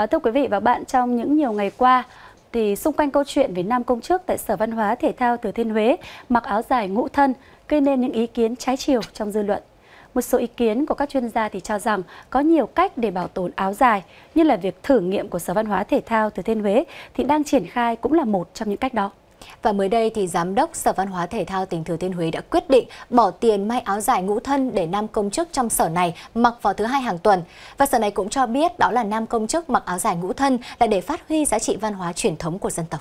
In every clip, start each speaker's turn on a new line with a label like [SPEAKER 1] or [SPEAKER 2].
[SPEAKER 1] Ờ, thưa quý vị và bạn, trong những nhiều ngày qua, thì xung quanh câu chuyện về nam công chức tại Sở Văn hóa Thể thao Thừa Thiên Huế mặc áo dài ngũ thân gây nên những ý kiến trái chiều trong dư luận. Một số ý kiến của các chuyên gia thì cho rằng có nhiều cách để bảo tồn áo dài, như là việc thử nghiệm của Sở Văn hóa Thể thao Thừa Thiên Huế thì đang triển khai cũng là một trong những cách đó. Và
[SPEAKER 2] mới đây thì Giám đốc Sở Văn hóa Thể thao tỉnh Thừa Thiên Huế đã quyết định bỏ tiền may áo dài ngũ thân để nam công chức trong sở này mặc vào thứ hai hàng tuần. Và sở này cũng cho biết đó là nam công chức mặc áo dài ngũ thân là để phát huy giá trị văn hóa truyền thống của dân tộc.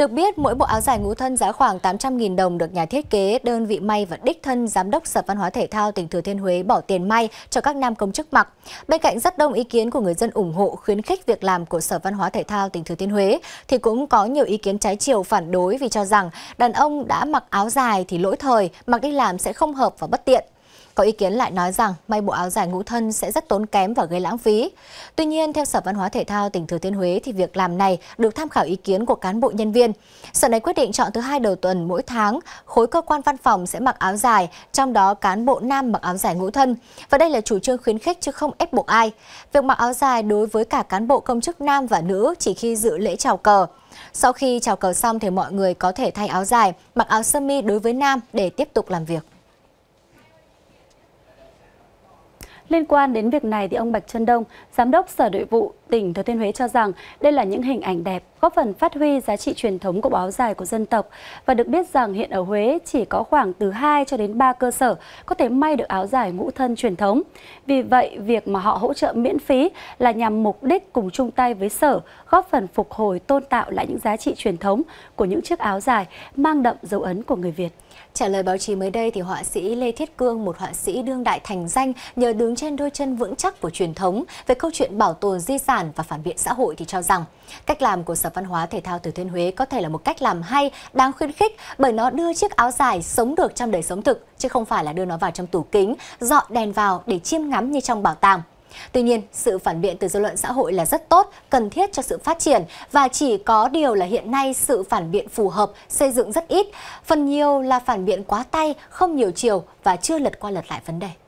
[SPEAKER 2] Được biết, mỗi bộ áo dài ngũ thân giá khoảng 800.000 đồng được nhà thiết kế, đơn vị may và đích thân giám đốc Sở Văn hóa Thể thao tỉnh Thừa Thiên Huế bỏ tiền may cho các nam công chức mặc. Bên cạnh rất đông ý kiến của người dân ủng hộ khuyến khích việc làm của Sở Văn hóa Thể thao tỉnh Thừa Thiên Huế thì cũng có nhiều ý kiến trái chiều phản đối vì cho rằng đàn ông đã mặc áo dài thì lỗi thời, mặc đi làm sẽ không hợp và bất tiện. Có ý kiến lại nói rằng may bộ áo dài ngũ thân sẽ rất tốn kém và gây lãng phí. Tuy nhiên, theo Sở Văn hóa Thể thao tỉnh Thừa Thiên Huế thì việc làm này được tham khảo ý kiến của cán bộ nhân viên. Sở này quyết định chọn thứ hai đầu tuần mỗi tháng, khối cơ quan văn phòng sẽ mặc áo dài, trong đó cán bộ nam mặc áo dài ngũ thân. Và đây là chủ trương khuyến khích chứ không ép buộc ai. Việc mặc áo dài đối với cả cán bộ công chức nam và nữ chỉ khi dự lễ chào cờ. Sau khi chào cờ xong thì mọi người có thể thay áo dài, mặc áo sơ mi đối với nam để tiếp tục làm việc.
[SPEAKER 1] Liên quan đến việc này thì ông Bạch Trân Đông, giám đốc Sở Nội vụ tỉnh Thừa Thiên Huế cho rằng đây là những hình ảnh đẹp, góp phần phát huy giá trị truyền thống của báo dài của dân tộc và được biết rằng hiện ở Huế chỉ có khoảng từ 2 cho đến 3 cơ sở có thể may được áo dài ngũ thân truyền thống. Vì vậy, việc mà họ hỗ trợ miễn phí là nhằm mục đích cùng chung tay với sở, góp phần phục hồi tôn tạo lại những giá trị truyền thống của những chiếc áo dài mang đậm dấu ấn của người Việt. Trả lời báo
[SPEAKER 2] chí mới đây thì họa sĩ Lê Thiết Cương, một họa sĩ đương đại thành danh nhờ đứng trên đôi chân vững chắc của truyền thống về câu chuyện bảo tồn di sản bản và phản biện xã hội thì cho rằng cách làm của Sở Văn hóa Thể thao Thừa Thiên Huế có thể là một cách làm hay, đáng khuyến khích bởi nó đưa chiếc áo dài sống được trong đời sống thực chứ không phải là đưa nó vào trong tủ kính, dọn đèn vào để chiêm ngắm như trong bảo tàng. Tuy nhiên, sự phản biện từ dư luận xã hội là rất tốt, cần thiết cho sự phát triển và chỉ có điều là hiện nay sự phản biện phù hợp xây dựng rất ít, phần nhiều là phản biện quá tay, không nhiều chiều và chưa lật qua lật lại vấn đề.